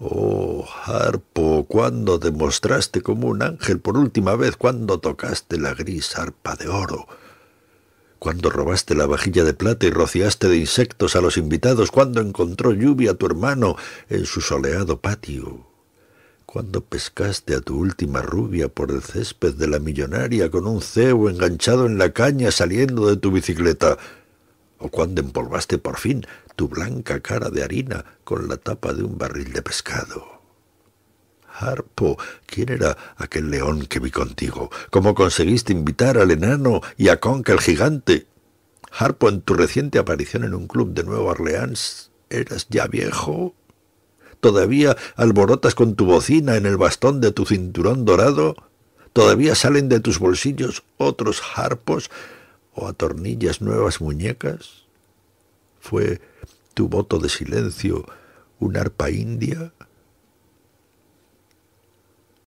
Oh, Harpo, cuando te mostraste como un ángel por última vez, cuando tocaste la gris arpa de oro, cuando robaste la vajilla de plata y rociaste de insectos a los invitados, cuando encontró lluvia tu hermano en su soleado patio, cuando pescaste a tu última rubia por el césped de la millonaria con un cebo enganchado en la caña saliendo de tu bicicleta, o cuando empolvaste por fin tu blanca cara de harina con la tapa de un barril de pescado. Harpo, ¿quién era aquel león que vi contigo? ¿Cómo conseguiste invitar al enano y a Conca el gigante? Harpo, en tu reciente aparición en un club de Nueva Orleans, ¿eras ya viejo? ¿Todavía alborotas con tu bocina en el bastón de tu cinturón dorado? ¿Todavía salen de tus bolsillos otros harpos o atornillas nuevas muñecas? ¿Fue tu voto de silencio un arpa india